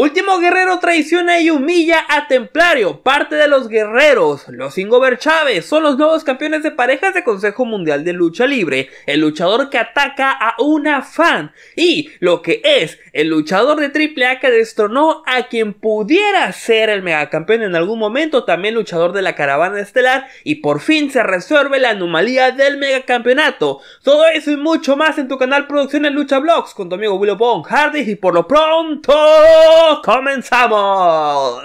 Último guerrero traiciona y humilla a Templario. Parte de los guerreros, los Ingober Chávez, son los nuevos campeones de parejas de Consejo Mundial de Lucha Libre. El luchador que ataca a una fan. Y lo que es, el luchador de AAA que destronó a quien pudiera ser el megacampeón en algún momento, también luchador de la caravana estelar. Y por fin se resuelve la anomalía del megacampeonato. Todo eso y mucho más en tu canal Producciones Lucha Blogs con tu amigo Willow Bone Hardy. Y por lo pronto. ¡Comenzamos!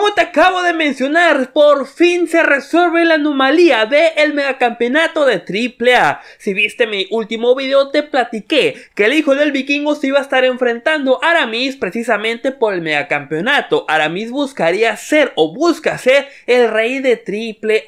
Como te acabo de mencionar, por fin se resuelve la anomalía del megacampeonato de AAA. Si viste mi último video te platiqué que el hijo del vikingo se iba a estar enfrentando a Aramis precisamente por el megacampeonato. Aramis buscaría ser o busca ser el rey de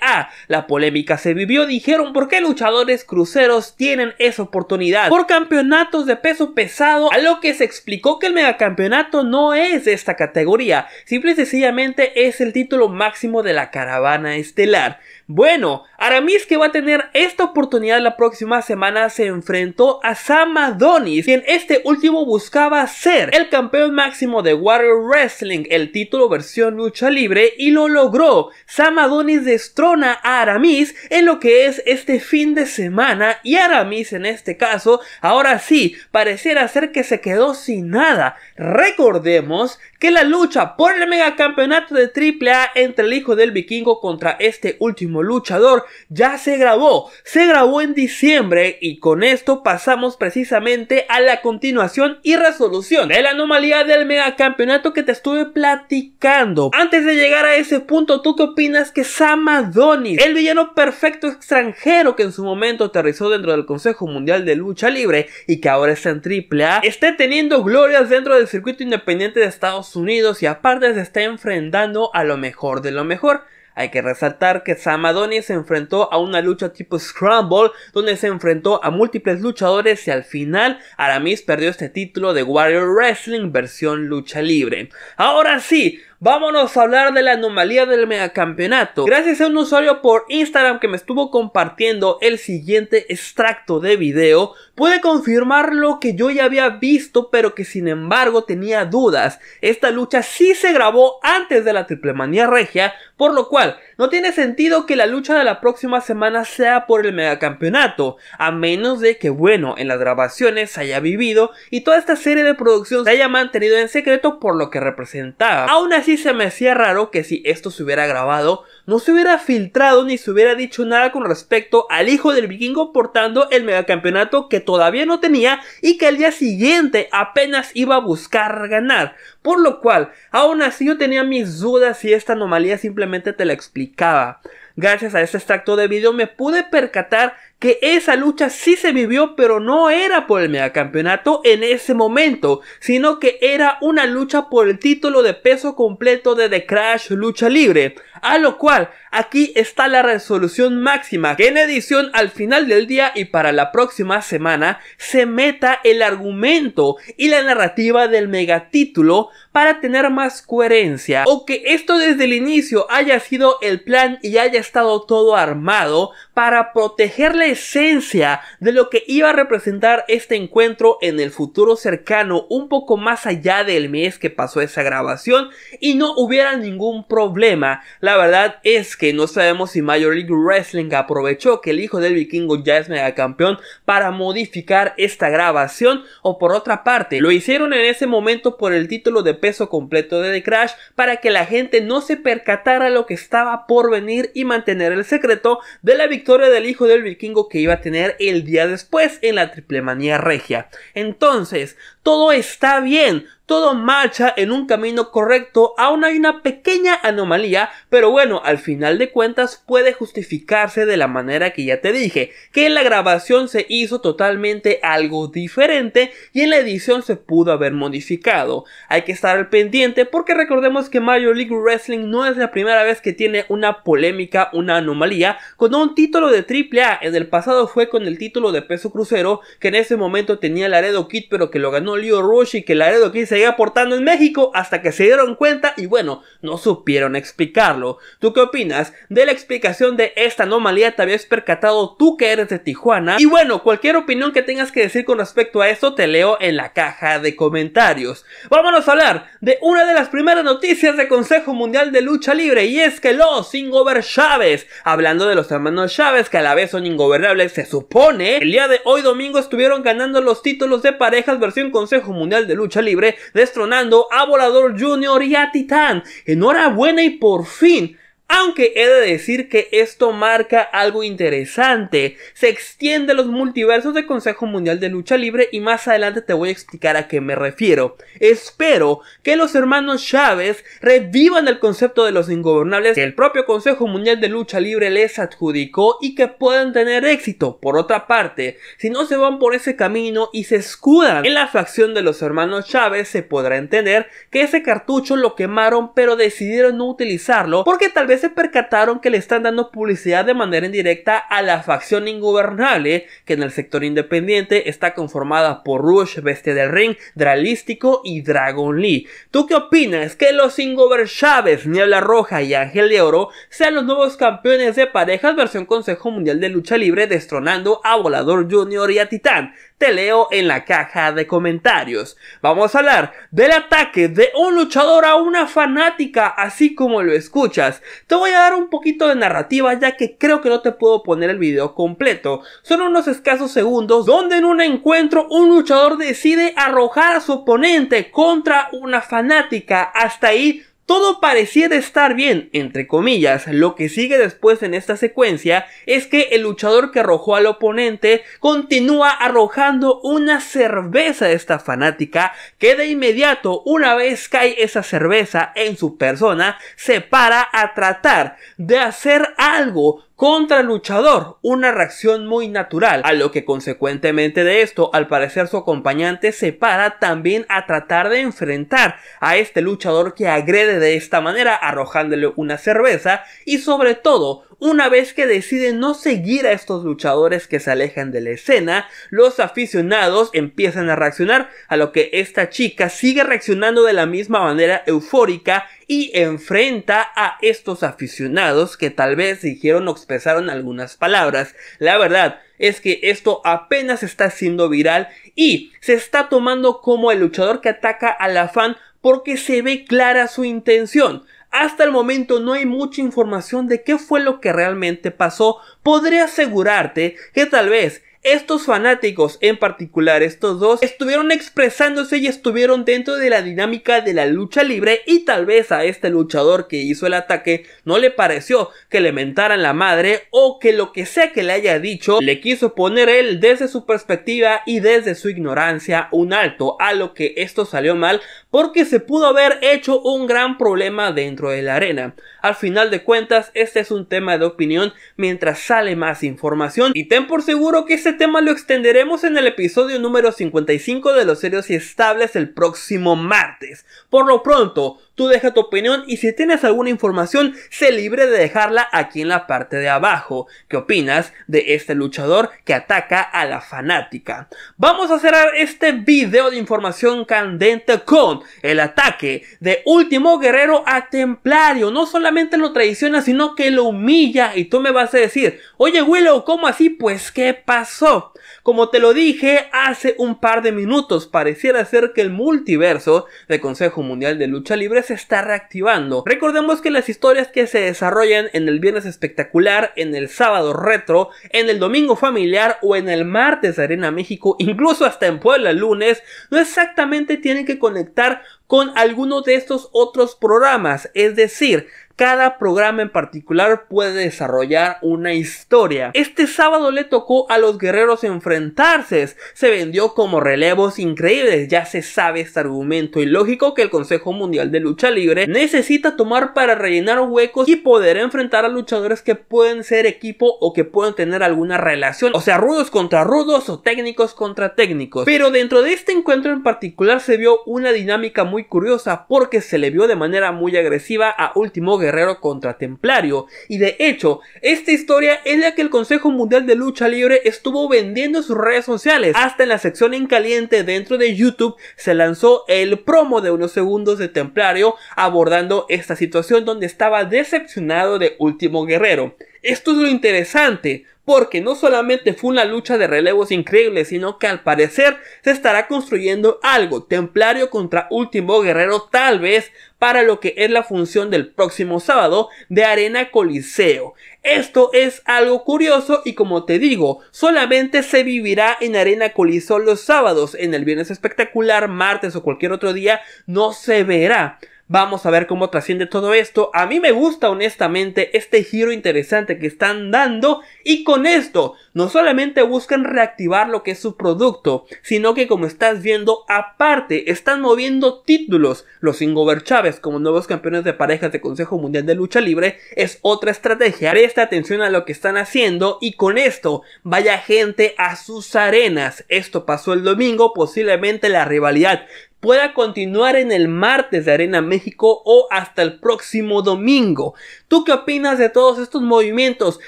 AAA. La polémica se vivió, dijeron por qué luchadores cruceros tienen esa oportunidad por campeonatos de peso pesado, a lo que se explicó que el megacampeonato no es de esta categoría, simple y sencillamente este es el título máximo de la caravana estelar, bueno, Aramis que va a tener esta oportunidad la próxima semana se enfrentó a Sam Adonis, quien este último buscaba ser el campeón máximo de Warrior Wrestling, el título versión lucha libre, y lo logró. Sam Adonis destrona a Aramis en lo que es este fin de semana, y Aramis en este caso, ahora sí, pareciera ser que se quedó sin nada. Recordemos que la lucha por el megacampeonato de AAA entre el hijo del vikingo contra este último luchador ya se grabó. Se grabó en diciembre y con esto pasamos precisamente a la continuación y resolución de la anomalía del megacampeonato que te estuve platicando. Antes de llegar a ese punto, ¿tú qué opinas que Sam el villano perfecto extranjero que en su momento aterrizó dentro del Consejo Mundial de Lucha Libre y que ahora está en AAA, esté teniendo glorias dentro del circuito independiente de Estados Unidos y aparte se está enfrentando a lo mejor de lo mejor? Hay que resaltar que Samadoni se enfrentó a una lucha tipo Scramble, donde se enfrentó a múltiples luchadores y al final Aramis perdió este título de Warrior Wrestling versión lucha libre. Ahora sí, vámonos a hablar de la anomalía del megacampeonato. Gracias a un usuario por Instagram que me estuvo compartiendo el siguiente extracto de video, puede confirmar lo que yo ya había visto, pero que sin embargo tenía dudas. Esta lucha sí se grabó antes de la triple manía regia, por lo cual no tiene sentido que la lucha de la próxima semana sea por el megacampeonato, a menos de que, bueno, en las grabaciones haya vivido y toda esta serie de producción se haya mantenido en secreto por lo que representaba. Aún así se me hacía raro que si esto se hubiera grabado, no se hubiera filtrado ni se hubiera dicho nada con respecto al hijo del vikingo portando el megacampeonato que todavía no tenía y que al día siguiente apenas iba a buscar ganar. Por lo cual, aún así yo tenía mis dudas si esta anomalía simplemente te la explicaba. Gracias a este extracto de video me pude percatar que esa lucha sí se vivió, pero no era por el megacampeonato en ese momento, sino que era una lucha por el título de peso completo de The Crash Lucha Libre. A lo cual, aquí está la resolución máxima, que en edición al final del día y para la próxima semana se meta el argumento y la narrativa del megatítulo para tener más coherencia, o que esto desde el inicio haya sido el plan y haya estado todo armado para protegerle esencia de lo que iba a representar este encuentro en el futuro cercano, un poco más allá del mes que pasó esa grabación, y no hubiera ningún problema. La verdad es que no sabemos si Major League Wrestling aprovechó que el hijo del vikingo ya es megacampeón para modificar esta grabación, o por otra parte, lo hicieron en ese momento por el título de peso completo de The Crash para que la gente no se percatara lo que estaba por venir y mantener el secreto de la victoria del hijo del vikingo que iba a tener el día después en la Triple Manía Regia. Entonces, todo está bien, todo marcha en un camino correcto, aún hay una pequeña anomalía, pero bueno, al final de cuentas puede justificarse de la manera que ya te dije, que en la grabación se hizo totalmente algo diferente y en la edición se pudo haber modificado. Hay que estar al pendiente porque recordemos que Mario League Wrestling no es la primera vez que tiene una polémica, una anomalía, con un título de AAA, en el pasado fue con el título de peso crucero, que en ese momento tenía Laredo Kid pero que lo ganó Leo Rush y que Laredo Kid se aportando en México hasta que se dieron cuenta y bueno, no supieron explicarlo. ¿Tú qué opinas de la explicación de esta anomalía? ¿Te habías percatado tú que eres de Tijuana? Y bueno, cualquier opinión que tengas que decir con respecto a eso te leo en la caja de comentarios. Vámonos a hablar de una de las primeras noticias de Consejo Mundial de Lucha Libre y es que los Ingober Chávez, hablando de los hermanos Chávez que a la vez son ingobernables se supone, el día de hoy domingo estuvieron ganando los títulos de parejas versión Consejo Mundial de Lucha Libre destronando a Volador Junior y a Titán. Enhorabuena y por fin aunque he de decir que esto marca algo interesante. Se extiende los multiversos del Consejo Mundial de Lucha Libre y más adelante te voy a explicar a qué me refiero. Espero que los hermanos Chávez revivan el concepto de los ingobernables que el propio Consejo Mundial de Lucha Libre les adjudicó y que puedan tener éxito. Por otra parte, si no se van por ese camino y se escudan en la facción de los hermanos Chávez, se podrá entender que ese cartucho lo quemaron pero decidieron no utilizarlo porque tal vez se percataron que le están dando publicidad de manera indirecta a la facción ingobernable que en el sector independiente está conformada por Rush, Bestia del Ring, Dralístico y Dragon Lee. ¿Tú qué opinas? ¿Que los Ingobern Chávez, Niebla Roja y Ángel de Oro sean los nuevos campeones de parejas versión Consejo Mundial de Lucha Libre destronando a Volador Junior y a Titán? te leo en la caja de comentarios. Vamos a hablar del ataque de un luchador a una fanática, así como lo escuchas. Te voy a dar un poquito de narrativa ya que creo que no te puedo poner el video completo. Son unos escasos segundos donde en un encuentro un luchador decide arrojar a su oponente contra una fanática. Hasta ahí todo pareciera estar bien, entre comillas, lo que sigue después en esta secuencia es que el luchador que arrojó al oponente continúa arrojando una cerveza a esta fanática que de inmediato, una vez cae esa cerveza en su persona, se para a tratar de hacer algo contra luchador, una reacción muy natural, a lo que consecuentemente de esto, al parecer su acompañante se para también a tratar de enfrentar a este luchador que agrede de esta manera, arrojándole una cerveza y sobre todo una vez que decide no seguir a estos luchadores que se alejan de la escena, los aficionados empiezan a reaccionar, a lo que esta chica sigue reaccionando de la misma manera eufórica y enfrenta a estos aficionados que tal vez dijeron o expresaron algunas palabras. La verdad es que esto apenas está siendo viral y se está tomando como el luchador que ataca a la fan porque se ve clara su intención. Hasta el momento no hay mucha información de qué fue lo que realmente pasó. Podré asegurarte que tal vez estos fanáticos en particular, estos dos, estuvieron expresándose y estuvieron dentro de la dinámica de la lucha libre y tal vez a este luchador que hizo el ataque no le pareció que le mentaran la madre o que lo que sea que le haya dicho le quiso poner él desde su perspectiva y desde su ignorancia un alto a lo que esto salió mal porque se pudo haber hecho un gran problema dentro de la arena. Al final de cuentas, este es un tema de opinión mientras sale más información y ten por seguro que este tema lo extenderemos en el episodio número 55 de los serios y estables el próximo martes. Por lo pronto, tú deja tu opinión y si tienes alguna información, sé libre de dejarla aquí en la parte de abajo. ¿Qué opinas de este luchador que ataca a la fanática? Vamos a cerrar este video de información candente con el ataque de Último Guerrero a Templario. No solamente lo traiciona, sino que lo humilla y tú me vas a decir, oye Willow, ¿cómo así? Pues, ¿qué pasó? Como te lo dije hace un par de minutos, pareciera ser que el multiverso de Consejo Mundial de Lucha Libre está reactivando. Recordemos que las historias que se desarrollan en el viernes espectacular, en el sábado retro, en el domingo familiar o en el martes Arena México, incluso hasta en Puebla lunes, no exactamente tienen que conectar con alguno de estos otros programas. Es decir, cada programa en particular puede desarrollar una historia. Este sábado le tocó a los guerreros enfrentarse. Se vendió como relevos increíbles. Ya se sabe este argumento Y lógico que el Consejo Mundial de Lucha Libre necesita tomar para rellenar huecos y poder enfrentar a luchadores que pueden ser equipo o que pueden tener alguna relación. O sea, rudos contra rudos o técnicos contra técnicos. Pero dentro de este encuentro en particular se vio una dinámica muy curiosa porque se le vio de manera muy agresiva a Último Guerrero contra templario, y de hecho, esta historia es la que el Consejo Mundial de Lucha Libre estuvo vendiendo sus redes sociales. Hasta en la sección en caliente dentro de YouTube se lanzó el promo de unos segundos de templario abordando esta situación donde estaba decepcionado de Último Guerrero. Esto es lo interesante, porque no solamente fue una lucha de relevos increíbles sino que al parecer se estará construyendo algo, templario contra último guerrero tal vez, para lo que es la función del próximo sábado de Arena Coliseo. Esto es algo curioso y como te digo, solamente se vivirá en Arena Coliseo los sábados, en el viernes espectacular, martes o cualquier otro día no se verá. Vamos a ver cómo trasciende todo esto. A mí me gusta honestamente este giro interesante que están dando y con esto no solamente buscan reactivar lo que es su producto, sino que como estás viendo aparte están moviendo títulos. Los Ingober Chávez como nuevos campeones de parejas de Consejo Mundial de Lucha Libre es otra estrategia. Presta atención a lo que están haciendo y con esto vaya gente a sus arenas. Esto pasó el domingo, posiblemente la rivalidad pueda continuar en el martes de Arena México o hasta el próximo domingo. ¿Tú qué opinas de todos estos movimientos?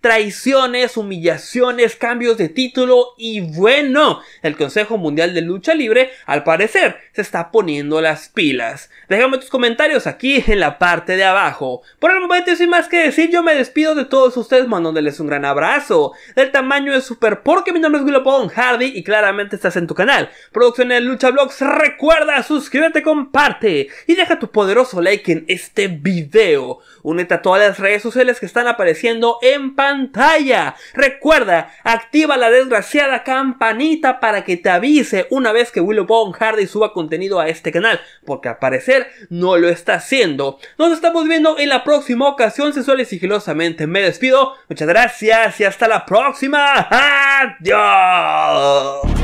Traiciones, humillaciones, cambios de título y bueno, el Consejo Mundial de Lucha Libre al parecer se está poniendo las pilas. Déjame tus comentarios aquí en la parte de abajo. Por el momento sin más que decir yo me despido de todos ustedes mandándoles un gran abrazo del tamaño de Super porque mi nombre es Don Hardy y claramente estás en tu canal. Producciones Lucha Blogs recuerda suscríbete, comparte y deja tu poderoso like en este video. Únete a todas las redes sociales que están apareciendo en pantalla. Recuerda, activa la desgraciada campanita para que te avise una vez que Willow Bone Hardy suba contenido a este canal, porque al parecer no lo está haciendo. Nos estamos viendo en la próxima ocasión, se y sigilosamente. Me despido, muchas gracias y hasta la próxima. Adiós.